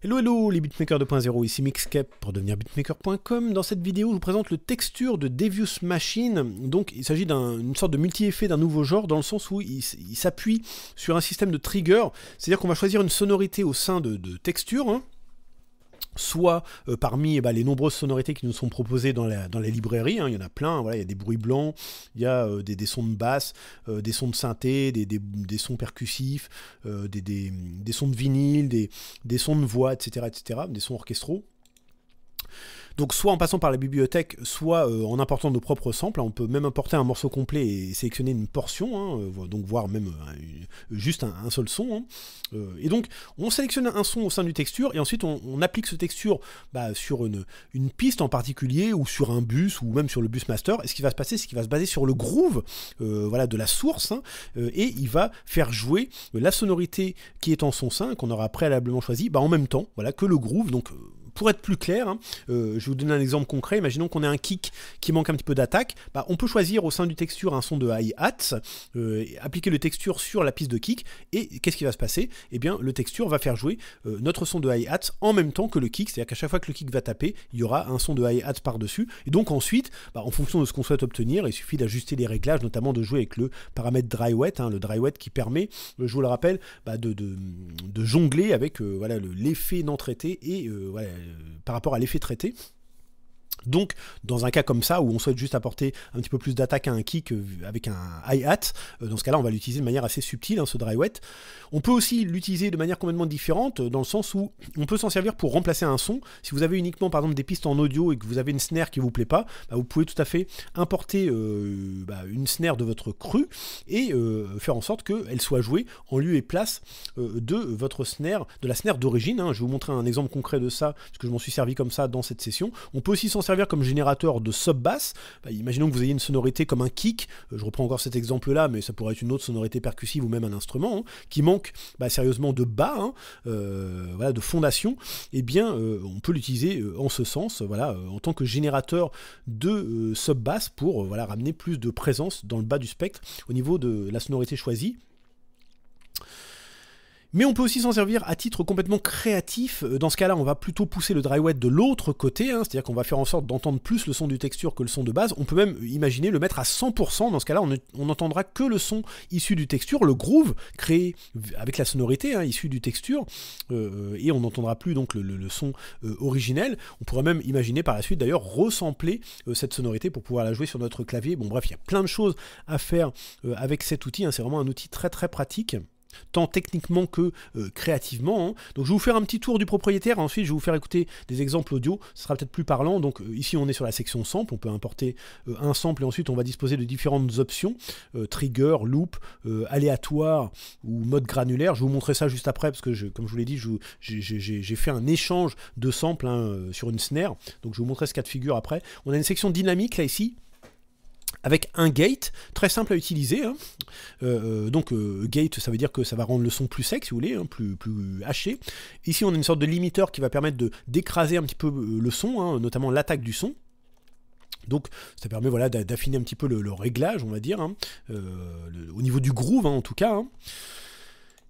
Hello hello les beatmakers 2.0, ici Mixcap pour devenir beatmaker.com. Dans cette vidéo, je vous présente le texture de Devious Machine. Donc il s'agit d'une sorte de multi-effet d'un nouveau genre dans le sens où il, s'appuie sur un système de trigger, c'est-à-dire qu'on va choisir une sonorité au sein de, de texture. Hein soit euh, parmi eh ben, les nombreuses sonorités qui nous sont proposées dans les librairies, librairie, hein, il y en a plein, il y a des bruits blancs, il y a euh, des, sons de basse, euh, des sons de synthé, des, sons percussifs, des, sons de vinyle, des, sons de voix, etc., etc., des sons orchestraux. Donc soit en passant par la bibliothèque, soit euh, en important nos propres samples. Hein, on peut même importer un morceau complet et sélectionner une portion, hein, euh, voire donc même euh, juste un, seul son. Hein. et donc on sélectionne un son au sein du texture et ensuite on, applique ce texture bah, sur une, piste en particulier ou sur un bus ou même sur le bus master. Et ce qui va se passer, c'est qu'il va se baser sur le groove voilà, de la source et il va faire jouer la sonorité qui est en son sein qu'on aura préalablement choisi bah, en même temps que le groove. Donc pour être plus clair, hein, euh, je vous donne un exemple concret. Imaginons qu'on ait un kick qui manque un petit peu d'attaque. Bah, on peut choisir au sein du texture un son de hi-hat, euh, appliquer le texture sur la piste de kick, et qu'est-ce qui va se passer Eh bien, le texture va faire jouer euh, notre son de hi-hat en même temps que le kick, c'est-à-dire qu'à chaque fois que le kick va taper, il y aura un son de hi-hat par-dessus. Et donc ensuite, bah, en fonction de ce qu'on souhaite obtenir, il suffit d'ajuster les réglages, notamment de jouer avec le paramètre dry wet, hein, le dry wet qui permet, je vous le rappelle, bah, de, jongler avec l'effet non traité et par rapport à l'effet traité, donc, dans un cas comme ça, où on souhaite juste apporter un petit peu plus d'attaque à un kick avec un hi-hat, euh, dans ce cas-là, on va l'utiliser de manière assez subtile, hein, ce dry wet. On peut aussi l'utiliser de manière complètement différente, euh, dans le sens où on peut s'en servir pour remplacer un son. Si vous avez uniquement, par exemple, des pistes en audio et que vous avez une snare qui vous plaît pas, bah, vous pouvez tout à fait importer euh, bah, une snare de votre cru et faire en sorte qu'elle soit jouée en lieu et place de votre snare, de la snare d'origine. Hein. Je vais vous montrer un exemple concret de ça, parce que je m'en suis servi comme ça dans cette session. On peut aussi s'en servir comme générateur de sub-basse, bah, imaginons que vous ayez une sonorité comme un kick, euh, je reprends encore cet exemple-là, mais ça pourrait être une autre sonorité percussive ou même un instrument, hein, qui manque bah, sérieusement de bas, hein, euh, voilà, de fondation, et eh bien, euh, on peut l'utiliser en ce sens, voilà, en tant que générateur de sub-basse pour voilà, ramener plus de présence dans le bas du spectre au niveau de la sonorité choisie. Mais on peut aussi s'en servir à titre complètement créatif. Euh, dans ce cas-là, on va plutôt pousser le dry wet de l'autre côté, hein. c'est-à-dire qu'on va faire en sorte d'entendre plus le son du texture que le son de base. On peut même imaginer le mettre à 100%. Dans ce cas-là, on n'entendra que le son issu du texture, le groove créé avec la sonorité hein, issue du texture, euh, euh, et on n'entendra plus donc le, son originel. On pourrait même imaginer par la suite d'ailleurs ressembler cette sonorité pour pouvoir la jouer sur notre clavier. Bon bref, il y a plein de choses à faire avec cet outil. Hein. C'est vraiment un outil très très pratique tant techniquement que euh, créativement. Hein. Donc je vais vous faire un petit tour du propriétaire, ensuite je vais vous faire écouter des exemples audio, ce sera peut-être plus parlant. Donc euh, ici on est sur la section sample, on peut importer euh, un sample et ensuite on va disposer de différentes options, trigger, loop, aléatoire ou mode granulaire. Je vais vous montrer ça juste après parce que comme je vous l'ai dit, j'ai fait un échange de samples hein, sur une snare, donc je vais vous montrer ce cas de figure après. On a une section dynamique là ici, avec un gate, très simple à utiliser. Hein. Euh, euh, donc euh, gate, ça veut dire que ça va rendre le son plus sec, si vous voulez, hein, plus, plus haché. Ici, on a une sorte de limiteur qui va permettre d'écraser un petit peu le son, hein, notamment l'attaque du son. Donc ça permet voilà, d'affiner un petit peu le, réglage, on va dire, au niveau du groove en tout cas.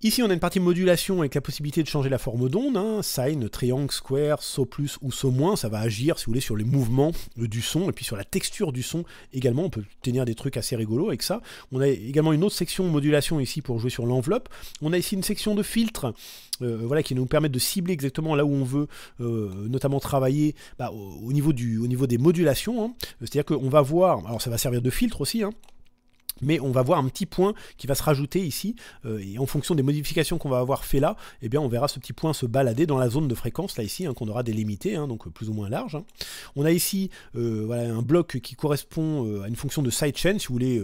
Ici, on a une partie modulation avec la possibilité de changer la forme d'onde, sign, hein. sine, triangle, square, saut plus ou saut moins, ça va agir, si vous voulez, sur les mouvements du son, et puis sur la texture du son également, on peut tenir des trucs assez rigolos avec ça. On a également une autre section modulation ici pour jouer sur l'enveloppe. On a ici une section de filtre, euh, voilà, qui nous permet de cibler exactement là où on veut, euh, notamment travailler bah, au, niveau des modulations, hein. c'est-à-dire qu'on va voir, alors ça va servir de filtre aussi, hein, mais on va voir un petit point qui va se rajouter ici, euh, et en fonction des modifications qu'on va avoir fait là, eh bien on verra ce petit point se balader dans la zone de fréquence, là ici, hein, qu'on aura délimité, hein, donc euh, plus ou moins large. Hein. On a ici euh, voilà, un bloc qui correspond à une fonction de sidechain, si vous voulez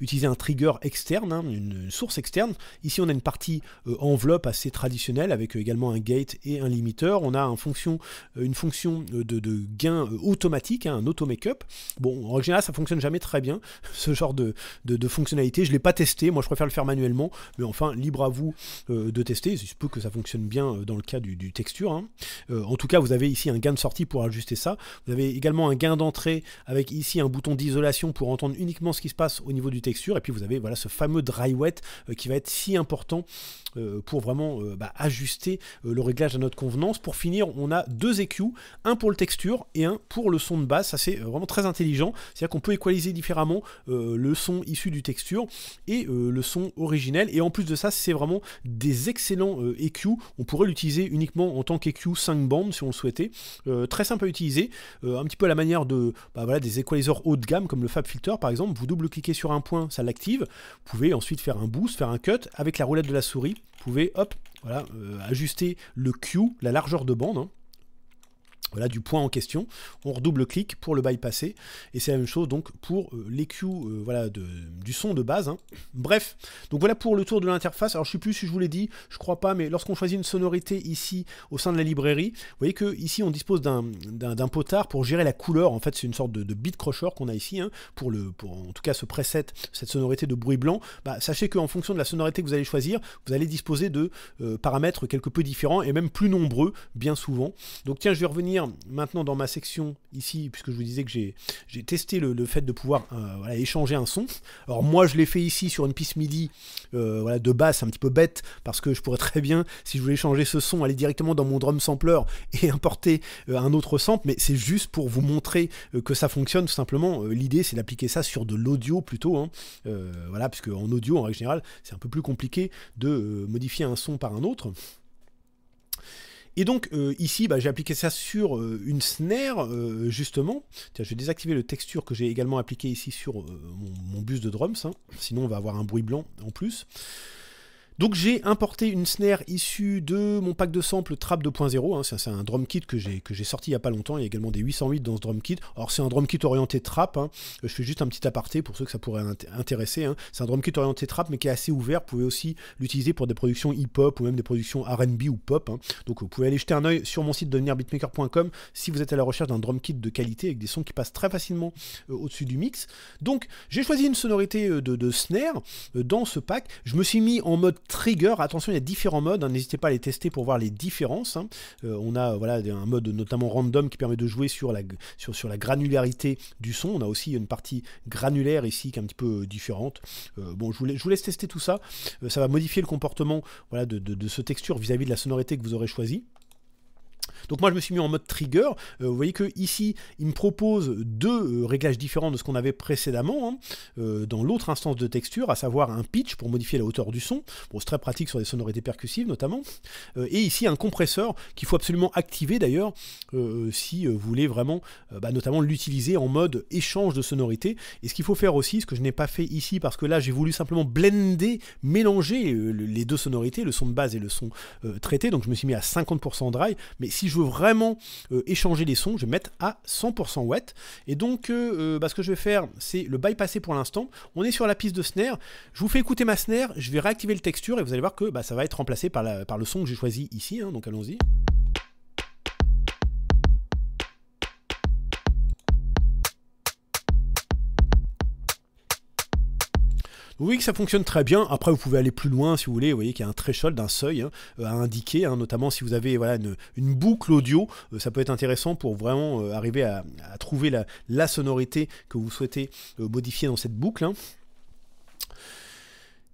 utiliser un trigger externe, une, source externe. Ici on a une partie enveloppe assez traditionnelle, avec également un gate et un limiteur. On a fonction, une fonction de, gain automatique, un auto up, Bon, en général ça fonctionne jamais très bien, ce genre de de, fonctionnalités. Je l'ai pas testé, moi je préfère le faire manuellement, mais enfin, libre à vous euh, de tester. Il se que ça fonctionne bien euh, dans le cas du, texture. Hein. Euh, en tout cas, vous avez ici un gain de sortie pour ajuster ça. Vous avez également un gain d'entrée avec ici un bouton d'isolation pour entendre uniquement ce qui se passe au niveau du texture. Et puis vous avez voilà, ce fameux dry wet qui va être si important euh, pour vraiment euh, bah, ajuster euh, le réglage à notre convenance. Pour finir, on a deux EQ, un pour le texture et un pour le son de basse. Ça c'est vraiment très intelligent, c'est-à-dire qu'on peut équaliser différemment le son issu du texture et le son originel. Et en plus de ça, c'est vraiment des excellents EQ. E on pourrait l'utiliser uniquement en tant qu'EQ 5 bandes si on le souhaitait. très simple à utiliser, un petit peu à la manière de bah, des équaliseurs haut de gamme comme le Fab Filter par exemple. Vous double-cliquez sur un point, ça l'active. Vous pouvez ensuite faire un boost, faire un cut avec la roulette de la souris vous pouvez hop, euh, ajuster le Q, la largeur de bande. Hein voilà, du point en question, on redouble clic pour le bypasser, et c'est la même chose donc pour euh, l'EQ euh, voilà, du son de base. Hein. Bref, donc voilà pour le tour de l'interface, alors je sais plus si je vous l'ai dit, je crois pas, mais lorsqu'on choisit une sonorité ici au sein de la librairie, vous voyez que ici on dispose d'un potard pour gérer la couleur, en fait c'est une sorte de, de bit crusher qu'on a ici, hein, pour, le, pour en tout cas ce preset, cette sonorité de bruit blanc, bah, sachez qu'en fonction de la sonorité que vous allez choisir, vous allez disposer de euh, paramètres quelque peu différents, et même plus nombreux, bien souvent. Donc tiens, je vais revenir maintenant dans ma section ici, puisque je vous disais que j'ai testé le, fait de pouvoir euh, échanger un son. Alors moi, je l'ai fait ici sur une piste MIDI euh, voilà, de basse, un petit peu bête, parce que je pourrais très bien, si je voulais changer ce son, aller directement dans mon drum sampler et importer euh, un autre sample, mais c'est juste pour vous montrer que ça fonctionne tout simplement. L'idée, c'est d'appliquer ça sur de l'audio plutôt, hein. voilà, puisque en audio, en règle générale, c'est un peu plus compliqué de modifier un son par un autre. Et donc euh, ici, bah, j'ai appliqué ça sur euh, une snare, euh, justement. je vais désactiver le texture que j'ai également appliqué ici sur mon, bus de drums. Hein. Sinon, on va avoir un bruit blanc en plus. Donc j'ai importé une snare issue de mon pack de samples Trap 2.0, hein. c'est un drum kit que j'ai sorti il n'y a pas longtemps, il y a également des 808 dans ce drum kit, alors c'est un drum kit orienté Trap, hein. euh, je fais juste un petit aparté pour ceux que ça pourrait intéresser, hein. c'est un drum kit orienté Trap mais qui est assez ouvert, vous pouvez aussi l'utiliser pour des productions hip-hop ou même des productions RB ou pop, donc vous pouvez aller jeter un oeil sur mon site devenirbeatmaker.com si vous êtes à la recherche d'un drum kit de qualité avec des sons qui passent très facilement euh, au-dessus du mix. Donc j'ai choisi une sonorité euh, de, snare dans ce pack, je me suis mis en mode trigger. Attention, il y a différents modes. Hein. N'hésitez pas à les tester pour voir les différences. Hein. Euh, on a voilà, un mode notamment random qui permet de jouer sur la, sur, la granularité du son. On a aussi une partie granulaire ici qui est un petit peu euh, différente. Euh, bon, je vous, laisse tester tout ça. ça va modifier le comportement voilà, de, ce texture vis-à-vis de la sonorité que vous aurez choisi. Donc moi je me suis mis en mode trigger. Euh, vous voyez que ici il me propose deux euh, réglages différents de ce qu'on avait précédemment hein. euh, dans l'autre instance de texture, à savoir un pitch pour modifier la hauteur du son. c'est très pratique sur des sonorités percussives notamment. et ici un compresseur qu'il faut absolument activer d'ailleurs si vous voulez vraiment bah, notamment l'utiliser en mode échange de sonorités. Et ce qu'il faut faire aussi, ce que je n'ai pas fait ici parce que là j'ai voulu simplement blender, mélanger les deux sonorités, le son de base et le son traité. Donc je me suis mis à 50% dry. Mais si je je veux vraiment euh, échanger les sons, je vais mettre à 100% wet. Et donc, euh, euh, bah, ce que je vais faire, c'est le bypasser pour l'instant. On est sur la piste de snare. Je vous fais écouter ma snare, je vais réactiver le texture et vous allez voir que bah, ça va être remplacé par, par le son que j'ai choisi ici. Hein. donc allons-y. Oui que ça fonctionne très bien. Après, vous pouvez aller plus loin si vous voulez. Vous voyez qu'il y a un threshold, un seuil hein, euh, à indiquer, hein. notamment si vous avez une, boucle audio. Euh, ça peut être intéressant pour vraiment euh, arriver à, trouver la, sonorité que vous souhaitez modifier dans cette boucle. Hein.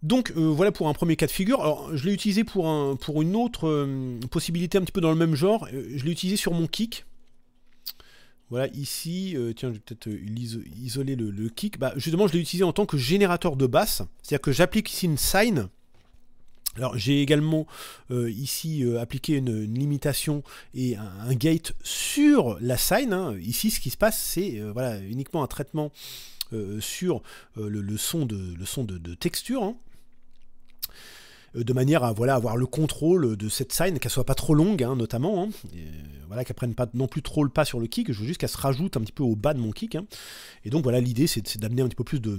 Donc voilà pour un premier cas de figure. Alors je l'ai utilisé pour, pour une autre possibilité un petit peu dans le même genre. Je l'ai utilisé sur mon kick. Voilà, ici, euh, tiens, je vais peut-être euh, isoler le, kick. Bah, justement, je l'ai utilisé en tant que générateur de basse. C'est-à-dire que j'applique ici une sign. Alors j'ai également euh, ici appliqué une, limitation et un, gate sur la sign. Hein. Ici ce qui se passe c'est voilà, uniquement un traitement sur le, son de, le son de, texture. Hein. Euh, de manière à voilà, avoir le contrôle de cette sign, qu'elle soit pas trop longue, hein, notamment, hein. Euh, qu'elle ne voilà, prenne pas non plus trop le pas sur le kick, je veux juste qu'elle se rajoute un petit peu au bas de mon kick. Hein. Et donc voilà, l'idée c'est d'amener un petit peu plus de,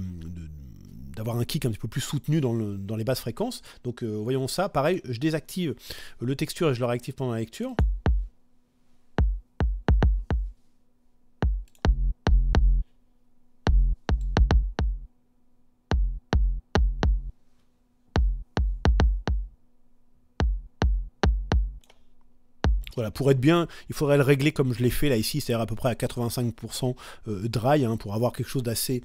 d'avoir un kick un petit peu plus soutenu dans, les basses fréquences. Donc euh, voyons ça. Pareil, je désactive le texture et je le réactive pendant la lecture. Voilà, pour être bien, il faudrait le régler comme je l'ai fait là ici, c'est-à-dire à peu près à 85% euh, dry, hein, pour avoir quelque chose d'assez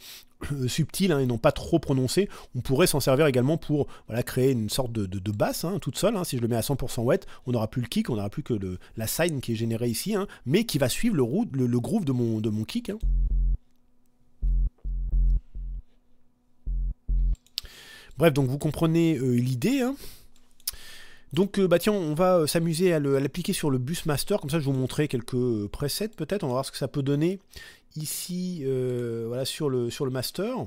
euh, subtil hein, et non pas trop prononcé. On pourrait s'en servir également pour créer une sorte de, basse hein, toute seule. Si je le mets à 100% wet, on n'aura plus le kick, on n'aura plus que la sign qui est générée ici, mais qui va suivre le, le, groove de mon, de mon kick. Bref, donc vous comprenez euh, l'idée. Donc, euh, bah tiens, on va euh, s'amuser à l'appliquer sur le bus master. Comme ça, je vais vous montrer quelques euh, presets peut-être. On va voir ce que ça peut donner ici voilà, sur, le, sur le master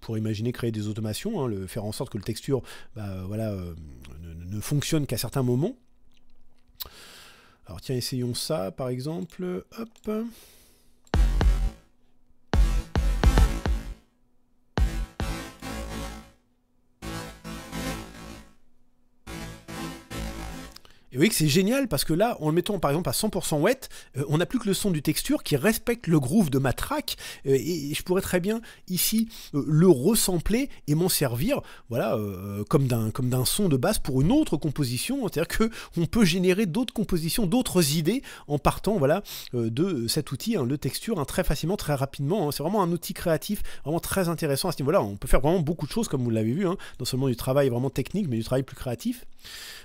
pour imaginer créer des automations, hein, le, faire en sorte que le texture bah, voilà, ne, ne, fonctionne qu'à certains moments. Alors tiens, essayons ça par exemple. Hop. Et vous voyez que c'est génial parce que là, en le mettant par exemple à 100% wet, euh, on n'a plus que le son du texture qui respecte le groove de ma track. Euh, et, je pourrais très bien ici euh, le ressembler et m'en servir, voilà, comme d'un comme d'un son de base pour une autre composition. C'est-à-dire que on peut générer d'autres compositions, d'autres idées en partant, voilà, de cet outil, hein, le texture, hein, très facilement, très rapidement. Hein. C'est vraiment un outil créatif, vraiment très intéressant à ce niveau-là. On peut faire vraiment beaucoup de choses, comme vous l'avez vu, non seulement du travail vraiment technique, mais du travail plus créatif.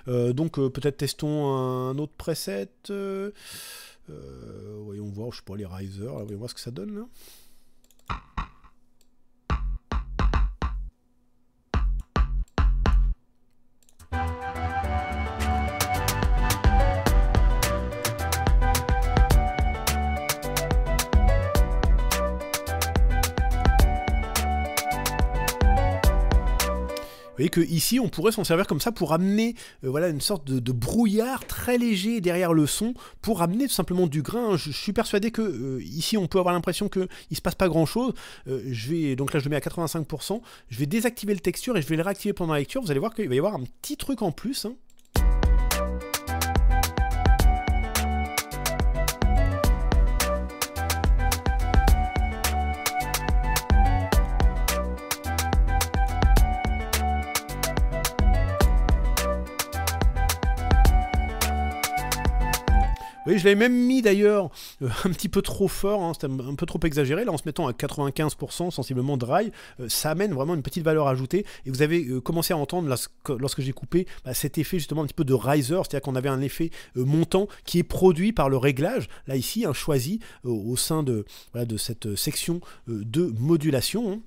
donc peut-être testons un autre preset. Euh, euh, voyons voir, je sais pas, les risers, voyons voir ce que ça donne là. et que ici on pourrait s'en servir comme ça pour amener euh, voilà une sorte de, brouillard très léger derrière le son pour amener tout simplement du grain. Je, suis persuadé que euh, ici on peut avoir l'impression que il se passe pas grand chose. Euh, je vais donc là je le mets à 85%. Je vais désactiver le texture et je vais le réactiver pendant la lecture. Vous allez voir qu'il va y avoir un petit truc en plus. Hein. Oui, je l'avais même mis d'ailleurs euh, un petit peu trop fort, hein, c'était un, peu trop exagéré. Là, en se mettant à 95% sensiblement dry, euh, ça amène vraiment une petite valeur ajoutée. Et vous avez euh, commencé à entendre lorsque, j'ai coupé bah, cet effet justement un petit peu de riser, c'est-à-dire qu'on avait un effet montant qui est produit par le réglage, là ici, un choisi au sein de, cette section de modulation. Hein.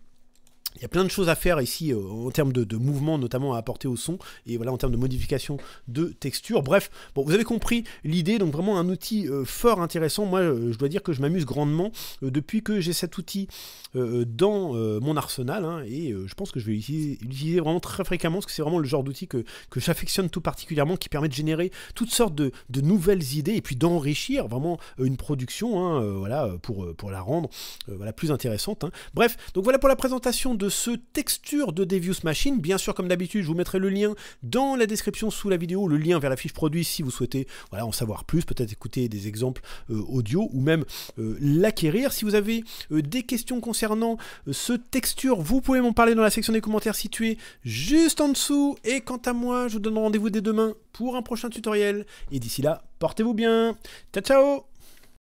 Il y a plein de choses à faire ici euh, en termes de, mouvements mouvement, notamment à apporter au son, et voilà en termes de modification de texture. Bref, bon, vous avez compris l'idée, donc vraiment un outil euh, fort intéressant. Moi, euh, je dois dire que je m'amuse grandement depuis que j'ai cet outil dans mon arsenal, hein, et je pense que je vais l'utiliser vraiment très fréquemment, parce que c'est vraiment le genre d'outil que, j'affectionne tout particulièrement, qui permet de générer toutes sortes de, nouvelles idées, et puis d'enrichir vraiment une production, hein, voilà, pour, pour la rendre voilà, plus intéressante. Hein. Bref, donc voilà pour la présentation de ce texture de Devious Machine. Bien sûr, comme d'habitude, je vous mettrai le lien dans la description sous la vidéo, le lien vers la fiche produit si vous souhaitez voilà, en savoir plus, peut-être écouter des exemples euh, audio ou même euh, l'acquérir. Si vous avez euh, des questions concernant ce texture, vous pouvez m'en parler dans la section des commentaires située juste en dessous. Et quant à moi, je vous donne rendez-vous dès demain pour un prochain tutoriel. Et d'ici là, portez-vous bien. Ciao ciao